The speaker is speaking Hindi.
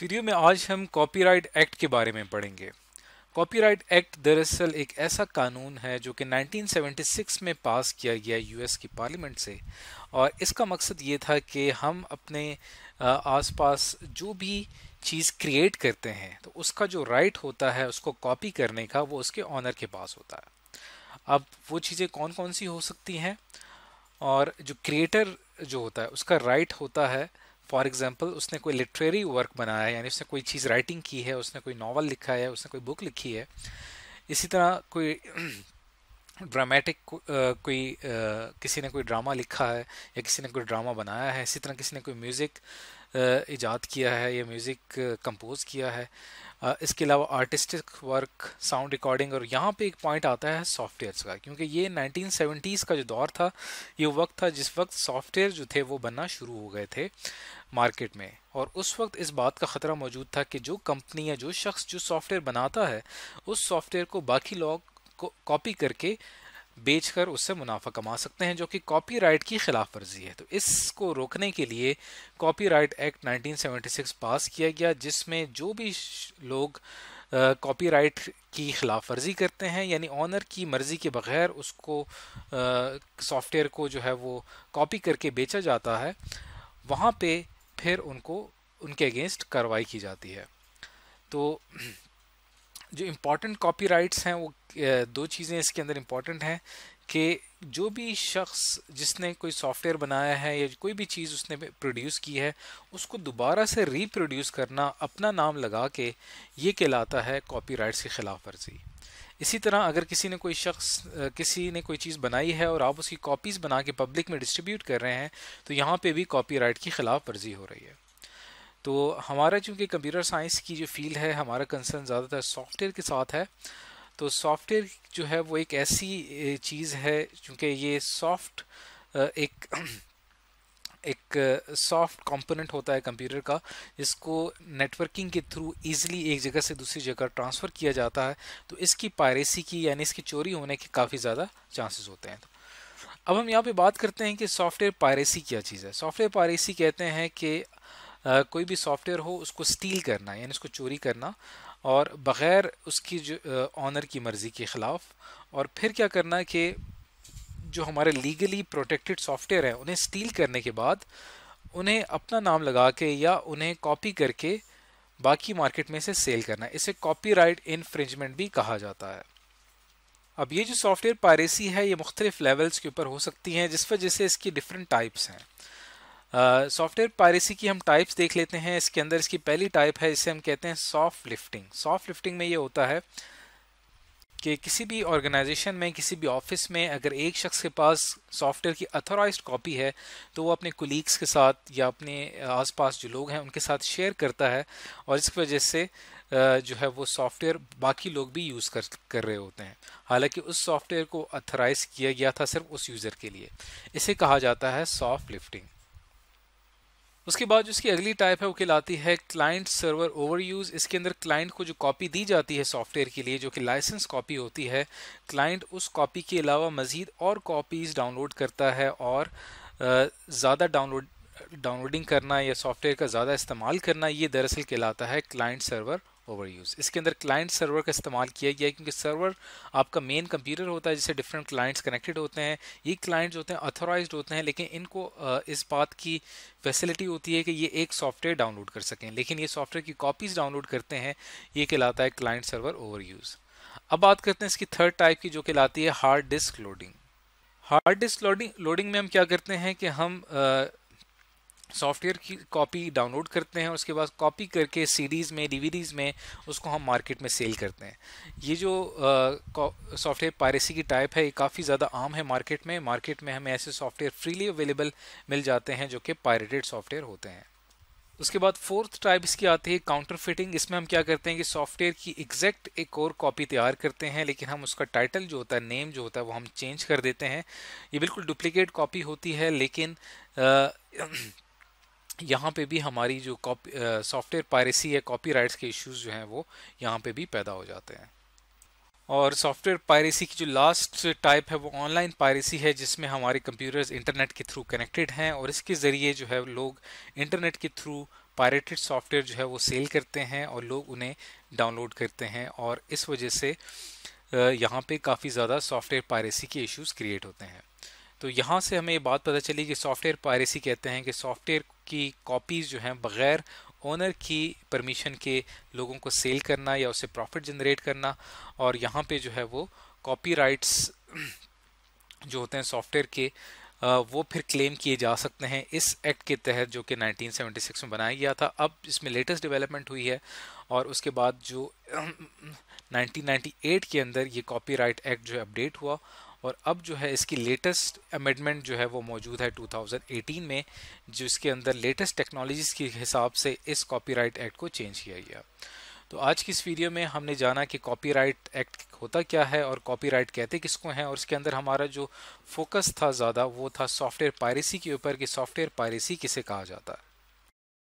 वीडियो में आज हम कॉपीराइट एक्ट के बारे में पढ़ेंगे कॉपीराइट एक्ट दरअसल एक ऐसा कानून है जो कि 1976 में पास किया गया यूएस की पार्लियामेंट से और इसका मकसद ये था कि हम अपने आसपास जो भी चीज़ क्रिएट करते हैं तो उसका जो राइट होता है उसको कॉपी करने का वो उसके ऑनर के पास होता है अब वो चीज़ें कौन कौन सी हो सकती हैं और जो क्रिएटर जो होता है उसका राइट होता है फॉर एग्जाम्पल उसने कोई लिटरेरी वर्क बनाया है यानी उसने कोई चीज़ राइटिंग की है उसने कोई नावल लिखा है उसने कोई बुक लिखी है इसी तरह कोई ड्रामेटिक कोई किसी ने कोई ड्रामा लिखा है या किसी ने कोई ड्रामा बनाया है इसी तरह किसी ने कोई म्यूज़िक ईजाद किया है या म्यूज़िक कंपोज किया है इसके अलावा आर्टिस्टिक वर्क साउंड रिकॉर्डिंग और यहाँ पे एक पॉइंट आता है सॉफ्टवेयर्स का क्योंकि ये 1970s का जो दौर था ये वक्त था जिस वक्त सॉफ्टवेयर जो थे वो बनना शुरू हो गए थे मार्केट में और उस वक्त इस बात का ख़तरा मौजूद था कि जो कंपनी या जो शख्स जो सॉफ्टवेयर बनाता है उस सॉफ्टवेयर को बाकी लोग कॉपी करके बेचकर उससे मुनाफा कमा सकते हैं जो कि कॉपीराइट की खिलाफ वर्जी है तो इसको रोकने के लिए कॉपीराइट एक्ट 1976 पास किया गया जिसमें जो भी लोग कॉपीराइट की खिलाफ वर्जी करते हैं यानी ऑनर की मर्ज़ी के बगैर उसको सॉफ्टवेयर को जो है वो कॉपी करके बेचा जाता है वहाँ पे फिर उनको उनके अगेंस्ट कार्रवाई की जाती है तो जो इम्पोर्टेंट कॉपीराइट्स हैं वो दो चीज़ें इसके अंदर इम्पॉर्टेंट हैं कि जो भी शख्स जिसने कोई सॉफ्टवेयर बनाया है या कोई भी चीज़ उसने प्रोड्यूस की है उसको दोबारा से रीप्रोड्यूस करना अपना नाम लगा के ये कहलाता है कॉपीराइट्स की ख़िलाफ़ वर्जी इसी तरह अगर किसी ने कोई शख्स किसी ने कोई चीज़ बनाई है और आप उसकी कॉपीज़ बना के पब्लिक में डिस्ट्रीब्यूट कर रहे हैं तो यहाँ पे भी कापी की ख़िलाफ़ वर्जी हो रही है तो हमारा चूँकि कंप्यूटर साइंस की जो फील्ड है हमारा कंसर्न ज़्यादातर सॉफ्टवेयर के साथ है तो सॉफ्टवेयर जो है वो एक ऐसी चीज़ है चूँकि ये सॉफ्ट एक एक सॉफ्ट कंपोनेंट होता है कंप्यूटर का जिसको नेटवर्किंग के थ्रू इजीली एक जगह से दूसरी जगह ट्रांसफ़र किया जाता है तो इसकी पायरेसी की यानी इसकी चोरी होने के काफ़ी ज़्यादा चांसेस होते हैं तो अब हम यहाँ पे बात करते हैं कि सॉफ्टवेयर पायरेसी क्या चीज़ है सॉफ्टवेयर पायरेसी कहते हैं कि कोई भी सॉफ्टवेयर हो उसको स्टील करना यानी उसको चोरी करना और बग़ैर उसकी जो ऑनर की मर्ज़ी के ख़िलाफ़ और फिर क्या करना कि जो हमारे लीगली प्रोटेक्टेड सॉफ्टवेयर हैं उन्हें स्टील करने के बाद उन्हें अपना नाम लगा के या उन्हें कॉपी करके बाकी मार्केट में से सेल करना इसे कॉपीराइट इन्फ्रिंजमेंट भी कहा जाता है अब ये जो सॉफ्टवेयर पायरेसी है ये मुख्तलिफ लेवल्स के ऊपर हो सकती हैं जिस वजह से इसकी डिफरेंट टाइप्स हैं सॉफ्टवेयर पायरेसी की हम टाइप्स देख लेते हैं इसके अंदर इसकी पहली टाइप है इसे हम कहते हैं सॉफ्ट लिफ्टिंग सॉफ्ट लिफ्टिंग में ये होता है कि किसी भी ऑर्गेनाइजेशन में किसी भी ऑफिस में अगर एक शख्स के पास सॉफ्टवेयर की अथोराइज कॉपी है तो वो अपने कोलीग्स के साथ या अपने आसपास जो लोग हैं उनके साथ शेयर करता है और इस वजह से जो है वो सॉफ्टवेयर बाकी लोग भी यूज़ कर कर रहे होते हैं हालांकि उस सॉफ्टवेयर को अथोराइज किया गया था सिर्फ उस यूज़र के लिए इसे कहा जाता है सॉफ्ट लिफ्टिंग उसके बाद जो इसकी अगली टाइप है वो कहलाती है क्लाइंट सर्वर ओवर यूज़ इसके अंदर क्लाइंट को जो कॉपी दी जाती है सॉफ्टवेयर के लिए जो कि लाइसेंस कॉपी होती है क्लाइंट उस कॉपी के अलावा मज़ीद और कॉपीज़ डाउनलोड करता है और ज़्यादा डाउनलोड डाउनलोडिंग करना या सॉफ्टवेयर का ज़्यादा इस्तेमाल करना ये दरअसल कहलाता है क्लाइंट सर्वर ओवर यूज़ इसके अंदर क्लाइंट सर्वर का इस्तेमाल किया गया है क्योंकि सर्वर आपका मेन कंप्यूटर होता है जिससे डिफरेंट क्लाइंट्स कनेक्टेड होते हैं ये क्लाइंट्स होते हैं अथोराइज होते हैं लेकिन इनको इस बात की फैसिलिटी होती है कि ये एक सॉफ्टवेयर डाउनलोड कर सकें लेकिन ये सॉफ्टवेयर की कॉपीज़ डाउनलोड करते हैं ये कहलाता है क्लाइंट सर्वर ओवर यूज़ अब बात करते हैं इसकी थर्ड टाइप की जो कहलाती है hard disk loading hard disk loading loading में हम क्या करते हैं कि हम आ, सॉफ्टवेयर की कॉपी डाउनलोड करते हैं उसके बाद कॉपी करके सीडीज़ में डीवीडीज़ में उसको हम मार्केट में सेल करते हैं ये जो सॉफ्टवेयर पायरेसी की टाइप है ये काफ़ी ज़्यादा आम है मार्केट में मार्केट में हमें ऐसे सॉफ्टवेयर फ्रीली अवेलेबल मिल जाते हैं जो कि पायरेटेड सॉफ्टवेयर होते हैं उसके बाद फोर्थ टाइप इसकी आती है काउंटर फिटिंग इसमें हम क्या करते हैं कि सॉफ्टवेयर की एग्जैक्ट एक और कॉपी तैयार करते हैं लेकिन हम उसका टाइटल जो होता है नेम जो होता है वो हम चेंज कर देते हैं ये बिल्कुल डुप्लीकेट कॉपी होती है लेकिन आ, यहाँ पे भी हमारी जो कॉपी सॉफ्टवेयर पायरेसी या कॉपीराइट्स के इश्यूज जो हैं वो यहाँ पे भी पैदा हो जाते हैं और सॉफ्टवेयर पायरेसी की जो लास्ट टाइप है वो ऑनलाइन पायरेसी है जिसमें हमारे कंप्यूटर्स इंटरनेट के थ्रू कनेक्टेड हैं और इसके ज़रिए जो है लोग इंटरनेट के थ्रू पायरेटेड सॉफ्टवेयर जो है वो सेल करते हैं और लोग उन्हें डाउनलोड करते हैं और इस वजह से यहाँ पे काफ़ी ज़्यादा सॉफ्टवेयर पायरेसी के इश्यूज़ क्रिएट होते हैं तो यहाँ से हमें ये बात पता चली कि सॉफ्टवेयर पायरेसी कहते हैं कि सॉफ्टवेयर की कॉपीज़ जो हैं बग़ैर ओनर की परमिशन के लोगों को सेल करना या उससे प्रॉफिट जनरेट करना और यहाँ पे जो है वो कॉपीराइट्स जो होते हैं सॉफ्टवेयर के वो फिर क्लेम किए जा सकते हैं इस एक्ट के तहत जो कि 1976 में बनाया गया था अब इसमें लेटेस्ट डेवलपमेंट हुई है और उसके बाद जो 1998 के अंदर ये कॉपीराइट एक्ट जो है अपडेट हुआ और अब जो है इसकी लेटेस्ट अमेंडमेंट जो है वो मौजूद है 2018 में जिसके अंदर लेटेस्ट टेक्नोलॉजीज़ के हिसाब से इस कॉपीराइट एक्ट को चेंज किया गया तो आज की इस वीडियो में हमने जाना कि कॉपीराइट एक्ट होता क्या है और कॉपीराइट कहते किसको हैं और इसके अंदर हमारा जो फोकस था ज़्यादा वो था सॉफ्टवेयर पायरेसी के ऊपर कि सॉफ्टवेयर पायरेसी किसे कहा जाता है